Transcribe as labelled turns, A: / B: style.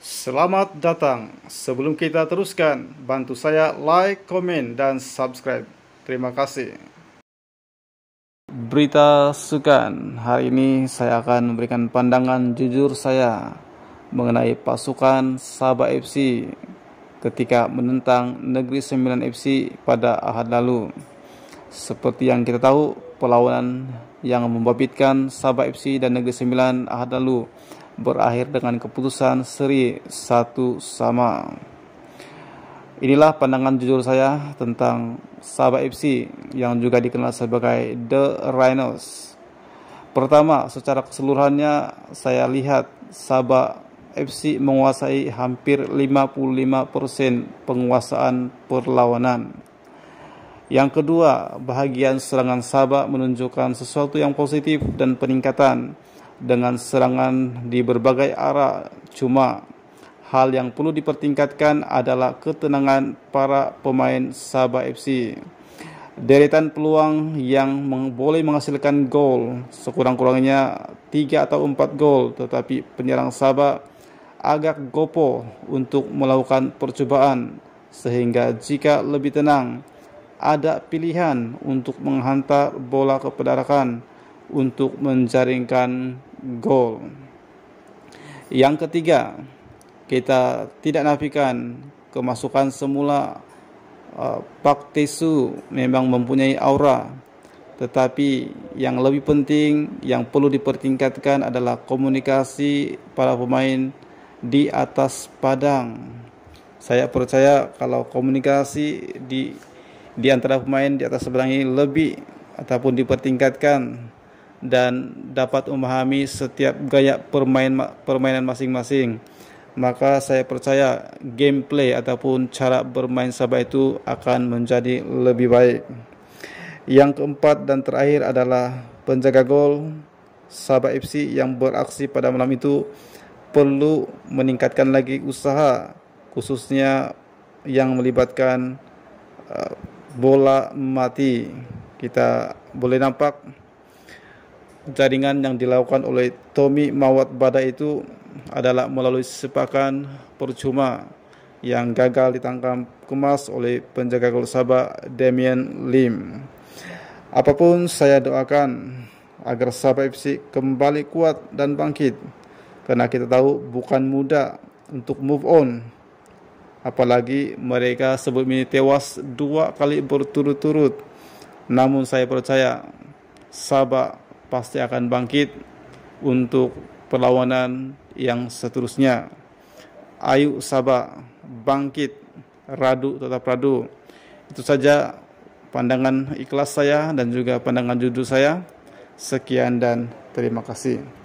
A: Selamat datang. Sebelum kita teruskan, bantu saya like, komen, dan subscribe. Terima kasih. Berita sukan. Hari ini saya akan memberikan pandangan jujur saya mengenai pasukan Sabah FC ketika menentang Negeri sembilan FC pada Ahad lalu. Seperti yang kita tahu, perlawanan yang membabitkan Sabah FC dan Negeri Sembilan Ahad lalu berakhir dengan keputusan seri satu sama. Inilah pandangan jujur saya tentang Sabah FC yang juga dikenal sebagai The Rhinos. Pertama, secara keseluruhannya saya lihat Sabah FC menguasai hampir 55% penguasaan perlawanan. Yang kedua, bahagian serangan sabak menunjukkan sesuatu yang positif dan peningkatan dengan serangan di berbagai arah. Cuma hal yang perlu dipertingkatkan adalah ketenangan para pemain Sabah FC. Deretan peluang yang boleh menghasilkan gol sekurang-kurangnya 3 atau 4 gol, tetapi penyerang Sabah agak gopoh untuk melakukan percobaan sehingga jika lebih tenang ada pilihan untuk menghantar bola ke pedarakan untuk menjaringkan gol. Yang ketiga, kita tidak nafikan kemasukan semula eh, Pak Tesu memang mempunyai aura tetapi yang lebih penting yang perlu dipertingkatkan adalah komunikasi para pemain di atas padang saya percaya kalau komunikasi di di antara pemain di atas seberang ini lebih ataupun dipertingkatkan dan dapat memahami setiap gaya permain, permainan masing-masing. Maka saya percaya gameplay ataupun cara bermain Sabah itu akan menjadi lebih baik. Yang keempat dan terakhir adalah penjaga gol Sabah FC yang beraksi pada malam itu perlu meningkatkan lagi usaha khususnya yang melibatkan eh, bola mati. Kita boleh nampak jaringan yang dilakukan oleh Tommy Mawat Bada itu adalah melalui sepakan percuma yang gagal ditangkap kemas oleh penjaga gol Sabah Damien Lim. Apapun saya doakan agar Sabah FC kembali kuat dan bangkit karena kita tahu bukan mudah untuk move on apalagi mereka sebelum ini tewas dua kali berturut-turut. Namun saya percaya Sabah pasti akan bangkit untuk perlawanan yang seterusnya. Ayo Sabah bangkit, radu tetap radu. Itu saja pandangan ikhlas saya dan juga pandangan judul saya. Sekian dan terima kasih.